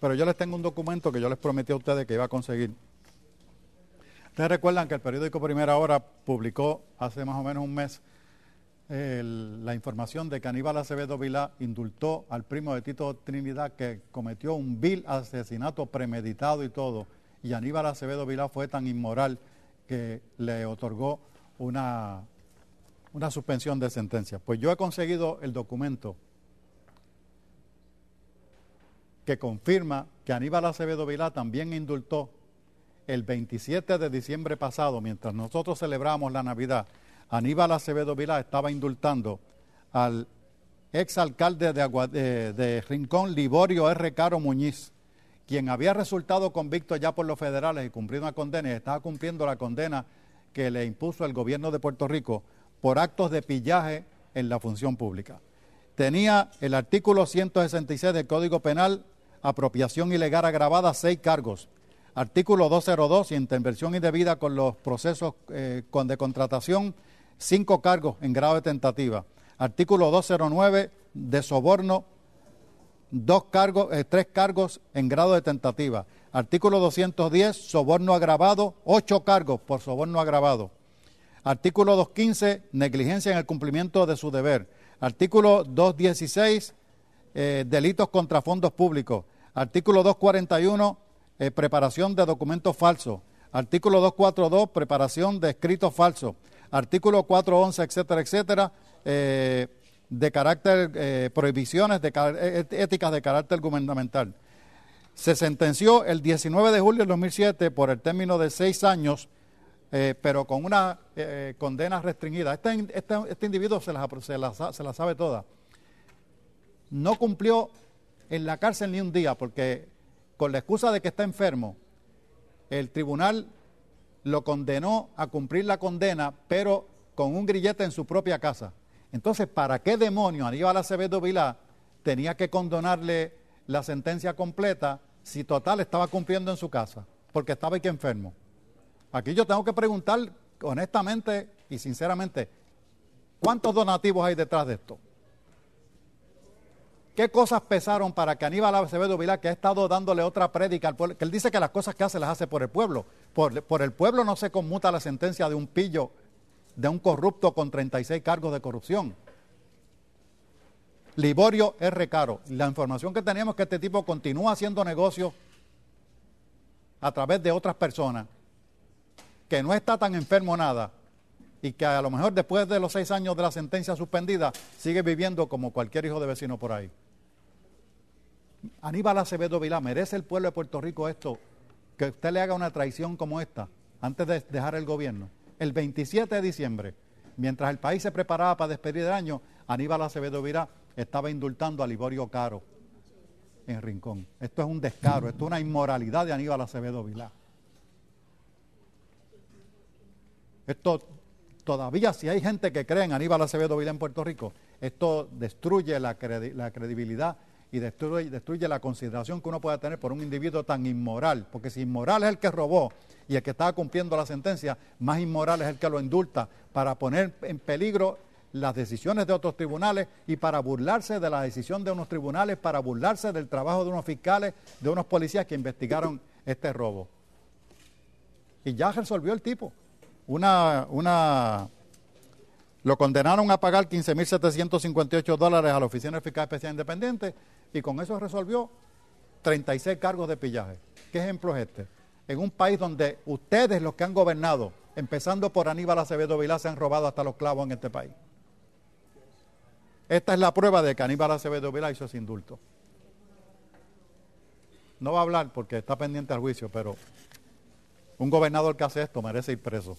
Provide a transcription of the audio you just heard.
Pero yo les tengo un documento que yo les prometí a ustedes que iba a conseguir. Ustedes recuerdan que el periódico Primera Hora publicó hace más o menos un mes la información de que Aníbal Acevedo Vilá indultó al primo de Tito Trinidad que cometió un vil asesinato premeditado y todo. Y Aníbal Acevedo Vilá fue tan inmoral que le otorgó una, una suspensión de sentencia. Pues yo he conseguido el documento que confirma que Aníbal Acevedo Vilá también indultó el 27 de diciembre pasado, mientras nosotros celebramos la Navidad. Aníbal Acevedo Vilá estaba indultando al exalcalde de, eh, de, Rincón, Liborio R. Caro Muñiz, quien había resultado convicto ya por los federales y cumplido una condena y estaba cumpliendo la condena que le impuso el gobierno de Puerto Rico por actos de pillaje en la función pública. Tenía el artículo 166 del Código Penal apropiación ilegal agravada, seis cargos. Artículo 202, intervención indebida con los procesos eh, con de contratación, cinco cargos en grado de tentativa. Artículo 209, de soborno, dos cargos, eh, tres cargos en grado de tentativa. Artículo 210, soborno agravado, ocho cargos por soborno agravado. Artículo 215, negligencia en el cumplimiento de su deber. Artículo 216, eh, delitos contra fondos públicos. Artículo 241, eh, preparación de documentos falsos. Artículo 242, preparación de escritos falsos. Artículo 411, etcétera, etcétera, eh, de carácter, prohibiciones de éticas de carácter gubernamental. Se sentenció el 19 de julio del 2007 por el término de seis años, pero con una condena restringida. Este, este, este, individuo se las, se se sabe todas no cumplió en la cárcel ni un día, porque con la excusa de que está enfermo, el tribunal lo condenó a cumplir la condena, pero con un grillete en su propia casa. Entonces, ¿para qué demonio Aníbal Acevedo Vilá tenía que condonarle la sentencia completa si total estaba cumpliendo en su casa? Porque estaba aquí enfermo. Aquí yo tengo que preguntar honestamente y sinceramente, ¿cuántos donativos hay detrás de esto? ¿Qué cosas pesaron para que Aníbal Acevedo Vilá, que ha estado dándole otra prédica al pueblo, que él dice que las cosas que hace las hace por el pueblo? Por, el pueblo no se conmuta la sentencia de un pillo, de un corrupto con 36 cargos de corrupción. Liborio es recaro. La información que tenemos es que este tipo continúa haciendo negocios a través de otras personas, que no está tan enfermo nada y que a lo mejor después de los seis años de la sentencia suspendida sigue viviendo como cualquier hijo de vecino por ahí. Aníbal Acevedo Vilá, ¿merece el pueblo de Puerto Rico esto? Que usted le haga una traición como esta antes de dejar el gobierno. El 27 de diciembre, mientras el país se preparaba para despedir el año, Aníbal Acevedo Vilá estaba indultando a Liborio Caro en Rincón. Esto es un descaro, esto es una inmoralidad de Aníbal Acevedo Vilá. Esto todavía, si hay gente que cree en Aníbal Acevedo Vilá en Puerto Rico, esto destruye la, la credibilidad y destruye, la consideración que uno puede tener por un individuo tan inmoral. Porque si inmoral es el que robó y el que estaba cumpliendo la sentencia, más inmoral es el que lo indulta para poner en peligro las decisiones de otros tribunales y para burlarse de la decisión de unos tribunales, para burlarse del trabajo de unos fiscales, de unos policías que investigaron este robo. Y ya resolvió el tipo. Una, una lo condenaron a pagar 15.758 dólares a la Oficina Fiscal Especial Independiente y con eso resolvió 36 cargos de pillaje. ¿Qué ejemplo es este? En un país donde ustedes, los que han gobernado, empezando por Aníbal Acevedo Vilá, se han robado hasta los clavos en este país. Esta es la prueba de que Aníbal Acevedo Vilá hizo ese indulto. No va a hablar porque está pendiente al juicio, pero un gobernador que hace esto merece ir preso.